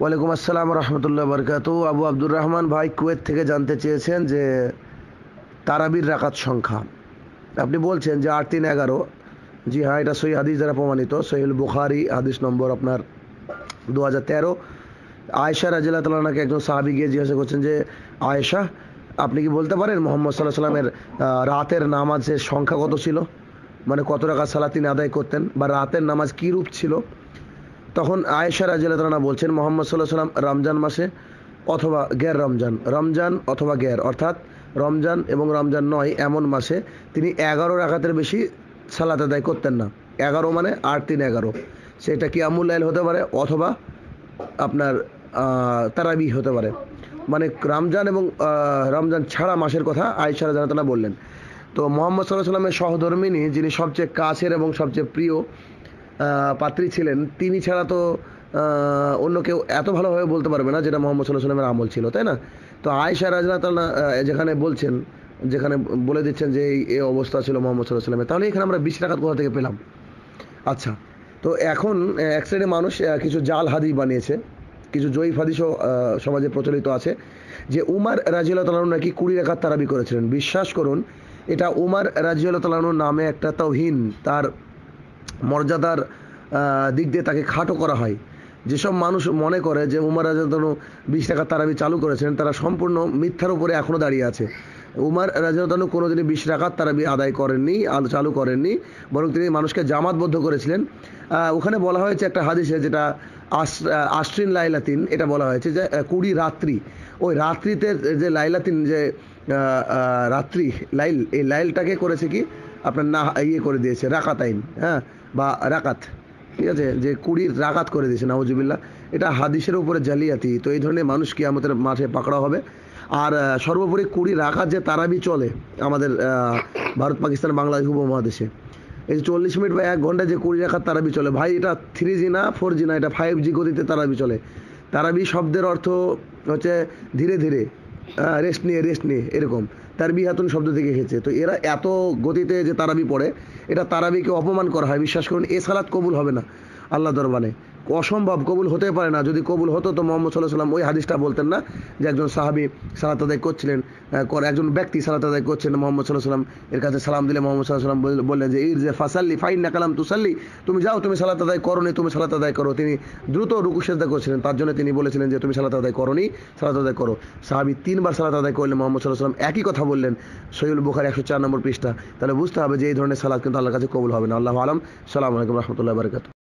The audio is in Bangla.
ওয়ালাইকুম আসসালাম রহমতুল্লাহ বরকাত আবু আব্দুর রহমান ভাই কুয়েত থেকে জানতে চেয়েছেন যে তারাবির রাকাত সংখ্যা আপনি বলছেন যে আট তিন এগারো জি হ্যাঁ এটা সহি হাদিস দ্বারা প্রমাণিত সহিল বুখারি হাদিস নম্বর আপনার দু হাজার তেরো আয়েশা রাজিল্লা তালাকে একজন সাহাবি গিয়ে জিজ্ঞাসা করছেন যে আয়েশা আপনি কি বলতে পারেন মোহাম্মদ সাল্লাহ সাল্লামের রাতের নামাজের সংখ্যা কত ছিল মানে কত টাকা সালাতিন আদায় করতেন বা রাতের নামাজ কী রূপ ছিল তখন আয়েশা রাজিয়ালতানা বলছেন মোহাম্মদ সাল্লাহ সাল্লাম রমজান মাসে অথবা গ্যার রমজান রমজান অথবা গ্যার অর্থাৎ রমজান এবং রমজান নয় এমন মাসে তিনি এগারো রাখাতের বেশি সালাত আদায় করতেন না এগারো মানে আট তিন এগারো সেটা কি আমুল লাইল হতে পারে অথবা আপনার তারাবি হতে পারে মানে রমজান এবং রমজান ছাড়া মাসের কথা আয়সারা জানাতনা বললেন তো মোহাম্মদ সাল্লাহ সাল্লামের সহধর্মিনী যিনি সবচেয়ে কাছের এবং সবচেয়ে প্রিয় পাত্রী ছিলেন তিনি ছাড়া তো অন্য কেউ এত ভালোভাবে বলতে পারবে না যেটা মোহাম্মদ সাল্লাহ সাল্লামের আমল ছিল তাই না তো আয়সা রাজনা তালা যেখানে বলছেন যেখানে বলে দিচ্ছেন যে এই অবস্থা ছিল মোহাম্মদ সাল্লাহ সাল্লামের তাহলে এখানে আমরা বিশ টাকা কোথা থেকে পেলাম আচ্ছা তো এখন এক সাইডে মানুষ কিছু জাল হাদিস বানিয়েছে কিছু জয়ীফ হাদিসও সমাজে প্রচলিত আছে যে উমার রাজিউল্লাহ তালানু নাকি কুড়ি রেখার তারাবি করেছিলেন বিশ্বাস করুন এটা উমার রাজিউল্লাহ তালানুর নামে একটা তৌহিন তার মর্যাদার দিক দিয়ে তাকে খাটো করা হয় যেসব মানুষ মনে করে যে উমার তনু বিশ টাকা তারাবি চালু করেছেন তারা সম্পূর্ণ মিথ্যার উপরে এখনও দাঁড়িয়ে আছে উমার রাজতনু কোনো দিনই বিশ টাকার তারাবি আদায় করেননি চালু করেননি বরং তিনি মানুষকে জামাতবদ্ধ করেছিলেন ওখানে বলা হয়েছে একটা হাদিসে যেটা আশ আশ্রিন লাইলাতিন এটা বলা হয়েছে যে কুড়ি রাত্রি ওই রাত্রিতে যে লাইলাতিন যে রাত্রি লাইল এই লাইলটাকে করেছে কি আপনার না ইয়ে করে দিয়েছে রাকাতাইন হ্যাঁ বা রাকাত ঠিক আছে যে কুড়ি রাকাত করে দিয়েছে নাউজুবিল্লা এটা হাদিসের উপরে জালিয়াতি তো এই ধরনের মানুষ কি আমাদের মাঠে পাকড়া হবে আর সর্বোপরি কুড়ি রাকাত যে তারাবি চলে আমাদের ভারত পাকিস্তান বাংলাদেশ উপমহাদেশে এই চল্লিশ মিনিট বা এক ঘন্টা যে কুড়ি রাখার তারাবি চলে ভাই এটা থ্রি জি না ফোর জি না এটা ফাইভ জি গতিতে তারাবি চলে তারাবি শব্দের অর্থ হচ্ছে ধীরে ধীরে রেস্ট নিয়ে রেস্ট নিয়ে এরকম তারবিহাতুন শব্দ থেকে এসেছে তো এরা এত গতিতে যে তারাবি পড়ে এটা তারাবিকে অপমান করা হয় বিশ্বাস করুন এ সালাত কবুল হবে না আল্লাহ দরবারে অসম্ভব কবুল হতে পারে না যদি কবুল হতো তো মোহাম্মদ সাল্লাহ সাল্লাম ওই হাদিসটা বলতেন না যে একজন সাহাবি সালাত আদায় করছিলেন একজন ব্যক্তি সালাত আদায় করছেন মোহাম্মদ সাল্লাহ সাল্লাম এর কাছে সালাম দিলে মোহাম্মদ সাল্লাহ সাল্লাম বললেন যে ইর যে ফাসাল্লি ফাইন না কালাম তুসাল্লি তুমি যাও তুমি সালাত আদায় নি তুমি সালাত আদায় করো তিনি দ্রুত রুকু সেদ্ধা করছিলেন তার জন্য তিনি বলেছিলেন যে তুমি সালাত আদায় করনি সালাত আদায় করো সাহাবি তিনবার সালাত আদায় করলেন মোহাম্মদ সাল্লাহ সাল্লাম একই কথা বললেন সৈয়ুল বুখার একশো চার নম্বর পৃষ্ঠা তাহলে বুঝতে হবে যে এই ধরনের সালাদ কিন্তু আল্লাহর কাছে কবুল হবে না আল্লাহ আলম সালাম আলাইকুম রহমতুল্লাহ বারকাত